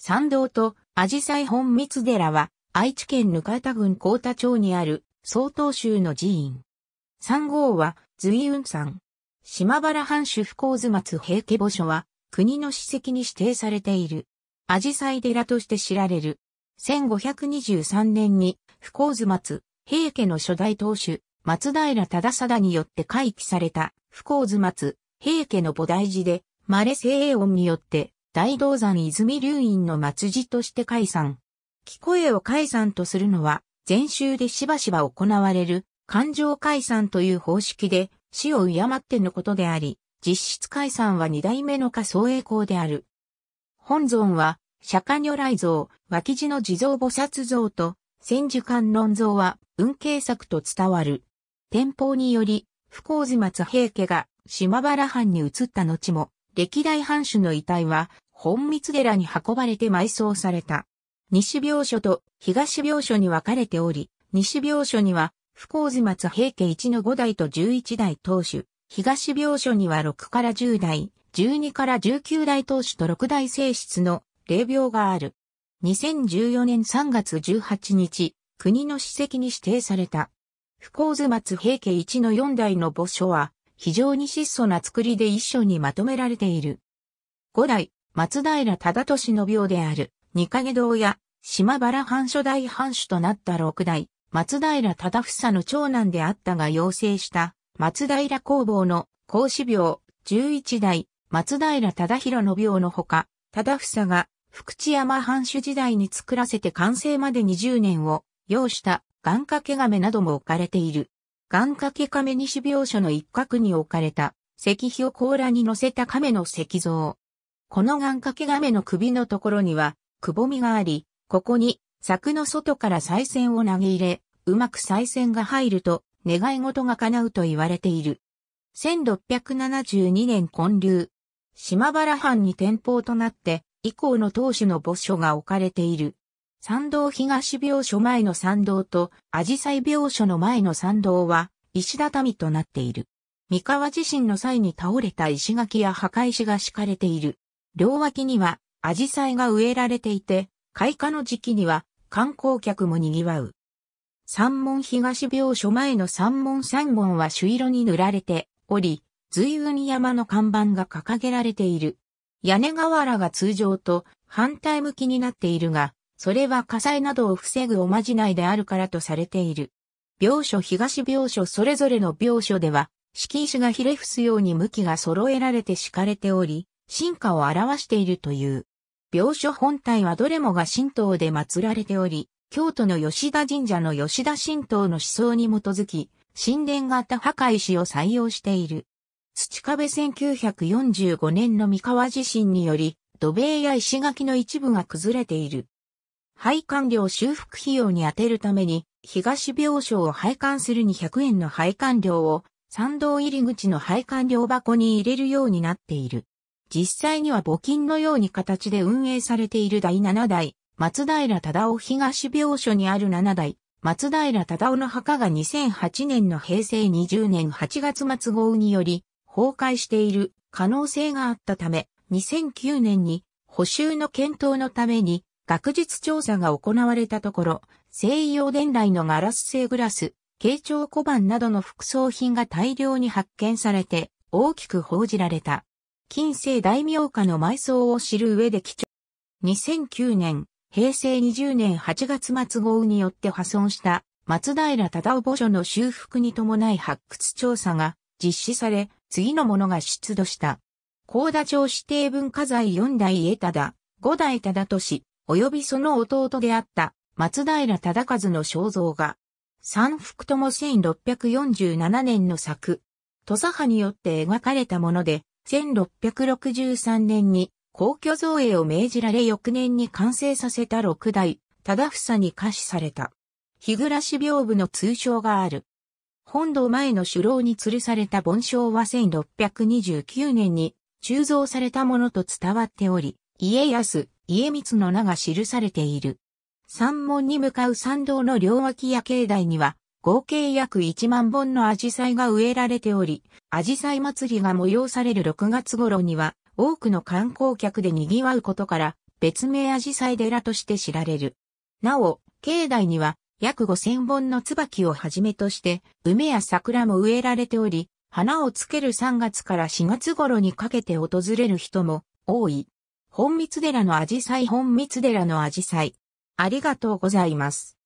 参道と紫陽花本密寺は愛知県か田郡高田町にある曹洞州の寺院。三号は随雲山。島原藩主不幸津松平家墓所は国の史跡に指定されている。紫陽花寺として知られる。1523年に不幸津松平家の初代当主松平忠貞によって回帰された不幸津松平家の菩提寺で、稀西聖英音によって大道山泉流院の末寺として解散。聞こえを解散とするのは、禅宗でしばしば行われる、感情解散という方式で、死を敬ってのことであり、実質解散は二代目の仮想栄光である。本尊は、釈迦如来像、脇地の地蔵菩薩像と、千寿観音像は、運慶作と伝わる。天保により、不幸寺松平家が島原藩に移った後も、歴代藩主の遺体は本密寺に運ばれて埋葬された。西病所と東病所に分かれており、西病所には、不幸図松平家一の五代と十一代当主、東病所には六から十代、十二から十九代当主と六代正室の霊廟がある。2014年3月18日、国の史跡に指定された。不幸図松平家一の四代の墓所は、非常に質素な作りで一緒にまとめられている。五代、松平忠俊の病である、二影堂や、島原藩初代藩主となった六代、松平忠房の長男であったが養成した、松平工房の孔子病、十一代、松平忠弘の病のほか、忠房が福知山藩主時代に作らせて完成まで20年を要した願掛け亀なども置かれている。願掛け亀西病所の一角に置かれた石碑を甲羅に乗せた亀の石像。この願掛け亀の首のところには、くぼみがあり、ここに、柵の外から再銭を投げ入れ、うまく再銭が入ると、願い事が叶うと言われている。1672年建立。島原藩に店舗となって、以降の当主の墓所が置かれている。参道東病所前の参道と、紫陽花病所の前の参道は、石畳となっている。三河地震の際に倒れた石垣や墓石が敷かれている。両脇にはアジサイが植えられていて、開花の時期には観光客も賑わう。三門東病所前の三門三門は朱色に塗られており、随雲山の看板が掲げられている。屋根瓦が通常と反対向きになっているが、それは火災などを防ぐおまじないであるからとされている。病所東病所それぞれの病所では、敷石がひれ伏すように向きが揃えられて敷かれており、進化を表しているという。病所本体はどれもが神道で祀られており、京都の吉田神社の吉田神道の思想に基づき、神殿型破壊石を採用している。土壁1945年の三河地震により、土塀や石垣の一部が崩れている。配管料修復費用に充てるために、東病床を配管する200円の配管料を、参道入り口の配管料箱に入れるようになっている。実際には募金のように形で運営されている第7代、松平忠夫東病所にある7代、松平忠夫の墓が2008年の平成20年8月末号により崩壊している可能性があったため、2009年に補修の検討のために学術調査が行われたところ、西洋伝来のガラス製グラス、慶長小判などの副葬品が大量に発見されて大きく報じられた。近世大名家の埋葬を知る上で貴重。2009年、平成20年8月末豪雨によって破損した松平忠夫墓所の修復に伴い発掘調査が実施され、次のものが出土した。高田町指定文化財4代江忠、5代忠俊、及びその弟であった松平忠和の肖像画。三福とも1647年の作。土佐派によって描かれたもので、1663年に皇居造営を命じられ翌年に完成させた六代、忠房に下賜された。日暮し屏風の通称がある。本堂前の首楼に吊るされた盆章は1629年に鋳造されたものと伝わっており、家康、家光の名が記されている。山門に向かう参道の両脇や境内には、合計約1万本のアジサイが植えられており、アジサイ祭りが催される6月頃には、多くの観光客で賑わうことから、別名アジサイ寺として知られる。なお、境内には、約5000本の椿をはじめとして、梅や桜も植えられており、花をつける3月から4月頃にかけて訪れる人も多い。本蜜寺のアジサイ本蜜寺のアジサイ。ありがとうございます。